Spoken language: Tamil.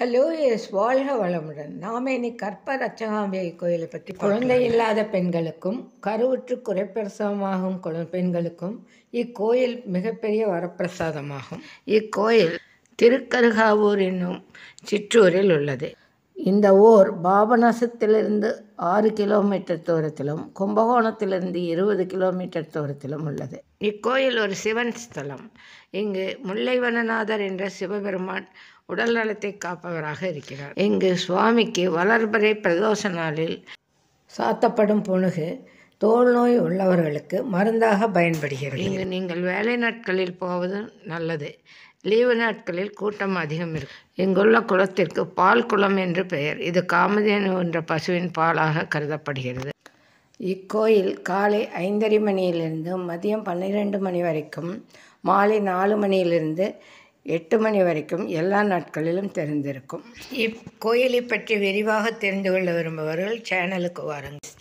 ஹலோ எஸ் வாழ்க வளமுடன் நாம் இன்னைக்கு கற்ப ரச்சகாம்பிகை கோயிலை பற்றி குழந்தை இல்லாத பெண்களுக்கும் கருவுற்று குறைப்பிரசவமாகும் பெண்களுக்கும் இக்கோயில் மிகப்பெரிய வரப்பிரசாதமாகும் இக்கோயில் திருக்கருகாவூர் என்னும் சிற்றூரில் உள்ளது இந்த ஊர் பாபநாசத்திலிருந்து ஆறு கிலோமீட்டர் தூரத்திலும் கும்பகோணத்திலிருந்து இருபது கிலோமீட்டர் தூரத்திலும் உள்ளது இக்கோயில் ஒரு சிவன் ஸ்தலம் இங்கு முல்லைவனநாதர் என்ற சிவபெருமான் உடல் நலத்தை காப்பவராக இருக்கிறார் இங்கு சுவாமிக்கு வளர்பறை பிரதோஷ நாளில் சாத்தப்படும் புணுகு தோல் நோய் உள்ளவர்களுக்கு மருந்தாக பயன்படுகிறது இங்கு நீங்கள் வேலை நாட்களில் போவது நல்லது லீவு நாட்களில் கூட்டம் அதிகம் இருக்கு இங்குள்ள குளத்திற்கு பால் குளம் என்று பெயர் இது காமதேனு என்ற பசுவின் பாலாக கருதப்படுகிறது இக்கோயில் காலை ஐந்தரை மணியிலிருந்து மதியம் பன்னிரெண்டு மணி வரைக்கும் மாலை நாலு மணியிலிருந்து எட்டு மணி வரைக்கும் எல்லா நாட்களிலும் தெரிந்திருக்கும் இக்கோயிலை பற்றி விரிவாக தெரிந்து கொள்ள விரும்புபவர்கள் சேனலுக்கு வாருங்கள்